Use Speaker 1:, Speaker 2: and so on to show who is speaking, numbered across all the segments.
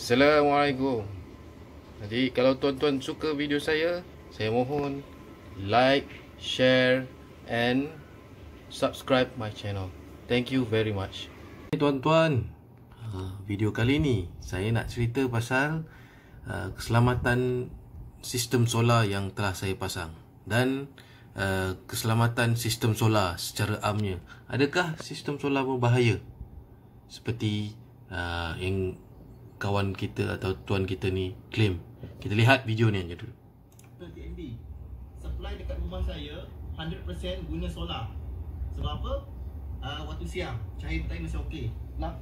Speaker 1: Assalamualaikum Jadi kalau tuan-tuan suka video saya Saya mohon Like, share and Subscribe my channel Thank you very much Tuan-tuan uh, Video kali ni saya nak cerita pasal uh, Keselamatan Sistem solar yang telah saya pasang Dan uh, Keselamatan sistem solar secara amnya Adakah sistem solar berbahaya Seperti Yang kawan kita atau tuan kita ni claim. Kita lihat video ni aja dulu.
Speaker 2: PTMB. Supply dekat rumah saya 100% guna solar. Sebab apa? Uh, waktu siang, cahaya matahari masih okey. Nah.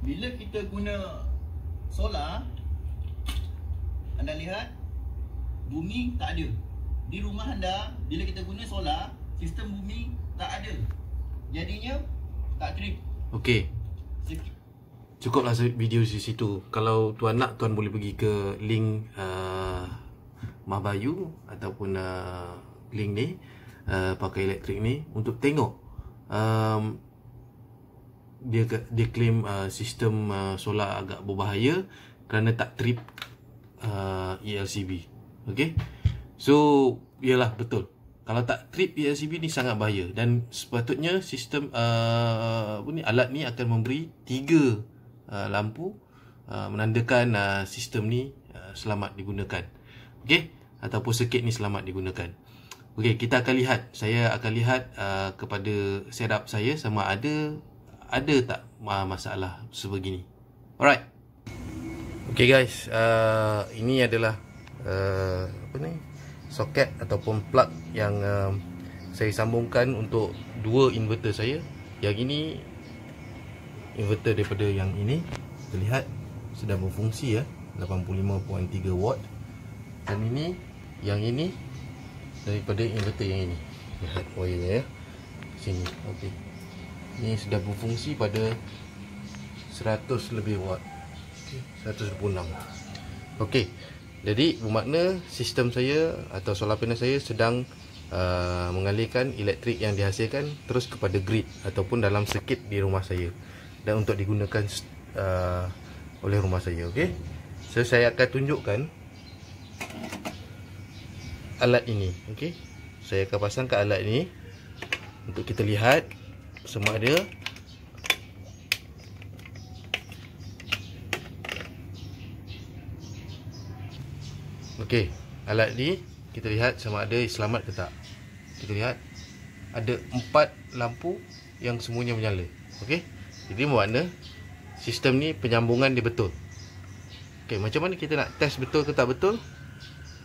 Speaker 2: Bila kita guna solar, anda lihat bumi tak ada. Di rumah anda, bila kita guna solar, sistem bumi tak ada. Jadinya tak trip.
Speaker 1: Okey. Cukuplah video di situ. Kalau tuan nak, tuan boleh pergi ke link uh, Mahbayu ataupun uh, link ni, uh, pakai elektrik ni untuk tengok um, dia dia claim uh, sistem uh, solar agak berbahaya kerana tak trip uh, ELCB. Okay? So, ialah betul kalau tak trip PLCB ni sangat bahaya dan sepatutnya sistem uh, apa ni alat ni akan memberi tiga uh, lampu uh, menandakan uh, sistem ni uh, selamat digunakan. Okey ataupun circuit ni selamat digunakan. Okey kita akan lihat saya akan lihat uh, kepada setup saya sama ada ada tak uh, masalah sebegini. Alright. Okey guys, uh, ini adalah uh, apa ni soket ataupun plug yang um, saya sambungkan untuk dua inverter saya yang ini inverter daripada yang ini terlihat sudah berfungsi ya 85.3 watt dan ini yang ini daripada inverter yang ini lihat wire ya sini ok ini sudah berfungsi pada 100 lebih watt 126 ok jadi bermakna sistem saya atau solar panel saya sedang uh, mengalirkan elektrik yang dihasilkan terus kepada grid ataupun dalam sekit di rumah saya dan untuk digunakan uh, oleh rumah saya. Okay? So saya akan tunjukkan alat ini. Okay? Saya akan pasang ke alat ini untuk kita lihat semua ada Okey, alat ni kita lihat sama ada selamat ke tak. Kita lihat ada empat lampu yang semuanya menyala. Okey. Jadi makna sistem ni penyambungan dia betul. Okey, macam mana kita nak test betul ke tak betul?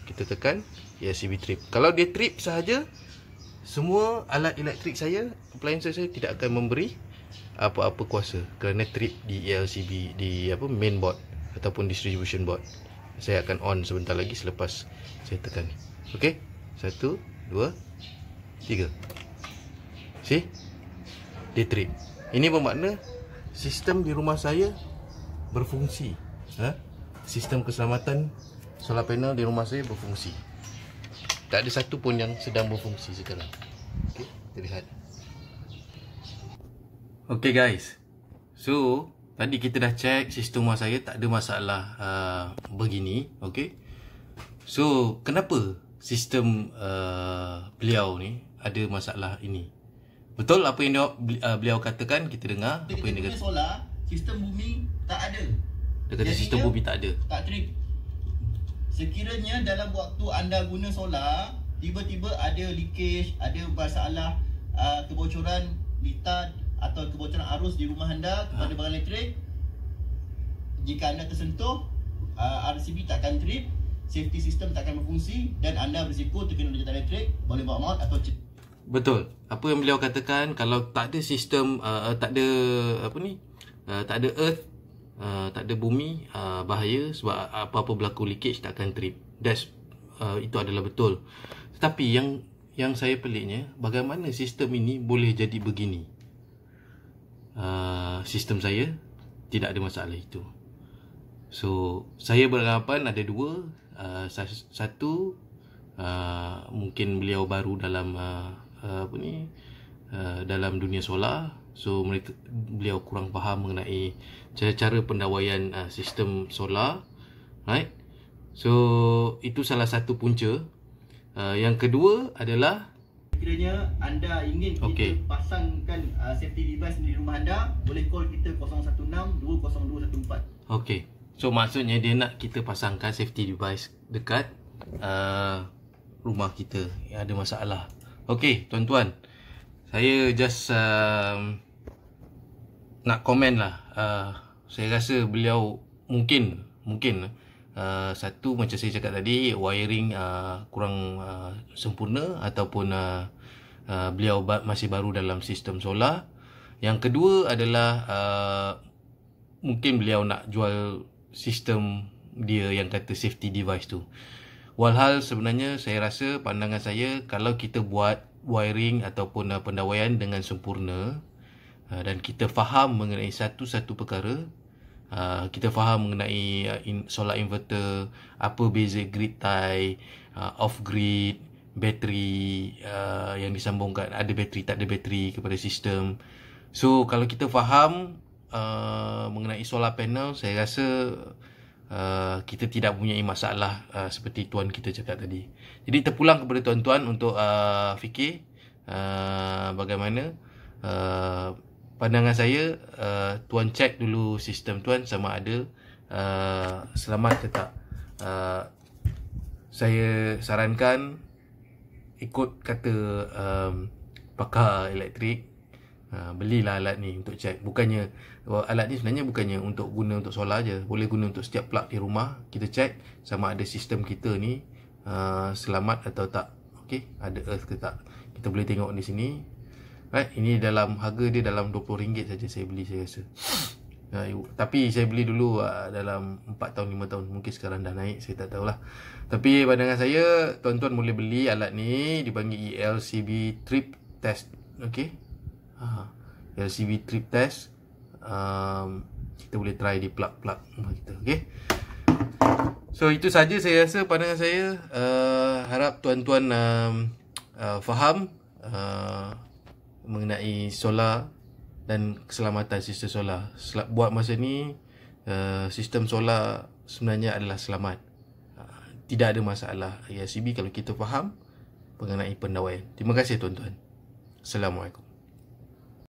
Speaker 1: Kita tekan USB trip. Kalau dia trip sahaja, semua alat elektrik saya, appliance saya tidak akan memberi apa-apa kuasa kerana trip di LCB di apa main board ataupun distribution board saya akan on sebentar lagi selepas saya tekan ni ok satu dua tiga see dia trip ini bermakna sistem di rumah saya berfungsi ha? sistem keselamatan solar panel di rumah saya berfungsi tak ada satu pun yang sedang berfungsi sekarang ok terlihat Okey guys so Tadi kita dah check sistem rumah saya tak ada masalah uh, begini, okey. So, kenapa sistem uh, beliau ni ada masalah ini? Betul apa yang dia, uh, beliau katakan kita dengar kita apa kita yang dia kata solar, sistem
Speaker 2: bumi tak ada.
Speaker 1: Dia kata Jadi sistem bumi tak ada.
Speaker 2: Tak trip. Sekiranya dalam waktu anda guna solar, tiba-tiba ada leakage, ada masalah uh, kebocoran di atau kebocoran arus di rumah anda kepada ha. barang elektrik jika anda tersentuh uh, RCB tak akan trip safety system tak akan berfungsi dan anda berisiko terkena jentera elektrik boleh buat maut atau
Speaker 1: betul apa yang beliau katakan kalau tak ada sistem uh, uh, tak ada apa ni uh, tak ada earth Uh, tak ada bumi uh, bahaya sebab apa-apa berlaku leakage tak akan trip that's uh, itu adalah betul tetapi yang yang saya peliknya bagaimana sistem ini boleh jadi begini uh, sistem saya tidak ada masalah itu. So, saya berharapan ada dua. Uh, satu, uh, mungkin beliau baru dalam uh, apa ni, uh, dalam dunia solar. So, mereka, beliau kurang faham mengenai cara-cara pendawaian uh, sistem solar. Right? So, itu salah satu punca. Uh, yang kedua adalah
Speaker 2: sekiranya anda ingin okay. kita pasangkan uh, safety device di rumah anda, boleh call kita 016-20214.
Speaker 1: Okey. So, maksudnya dia nak kita pasangkan safety device dekat uh, rumah kita yang ada masalah. Okey, tuan-tuan. Saya just um, nak komen lah. Uh, saya rasa beliau mungkin, mungkin lah. Uh, satu macam saya cakap tadi wiring uh, kurang uh, sempurna ataupun uh, uh, beliau ba masih baru dalam sistem solar. Yang kedua adalah uh, mungkin beliau nak jual sistem dia yang kata safety device tu. Walhal sebenarnya saya rasa pandangan saya kalau kita buat wiring ataupun uh, pendawaian dengan sempurna uh, dan kita faham mengenai satu-satu perkara uh, kita faham mengenai uh, in, solar inverter apa beza grid tie uh, off grid bateri uh, yang disambungkan ada bateri tak ada bateri kepada sistem so kalau kita faham uh, mengenai solar panel saya rasa Uh, kita tidak punya masalah uh, seperti tuan kita cakap tadi. Jadi terpulang kepada tuan-tuan untuk uh, fikir uh, bagaimana uh, pandangan saya uh, tuan cek dulu sistem tuan sama ada uh, selamat ke tak uh, saya sarankan ikut kata um, pakar elektrik Ha, belilah alat ni untuk cek. bukannya alat ni sebenarnya bukannya untuk guna untuk solar je boleh guna untuk setiap plug di rumah kita cek sama ada sistem kita ni uh, selamat atau tak okey ada earth ke tak kita boleh tengok di sini Right? Eh, ini dalam harga dia dalam RM20 saja saya beli saya rasa. Ya, Tapi saya beli dulu ah, dalam 4 tahun 5 tahun Mungkin sekarang dah naik saya tak tahulah Tapi pandangan saya Tuan-tuan boleh beli alat ni Dipanggil ELCB Trip Test Okay ha. ELCB Trip Test um, Kita boleh try di plug-plug rumah kita Okay So itu saja saya rasa pandangan saya uh, Harap tuan-tuan um, uh, faham uh, mengenai solar dan keselamatan sistem solar. Buat masa ni uh, sistem solar sebenarnya adalah selamat. Uh, tidak ada masalah ISCB e kalau kita faham mengenai pendawaian. Terima kasih tuan-tuan. Assalamualaikum.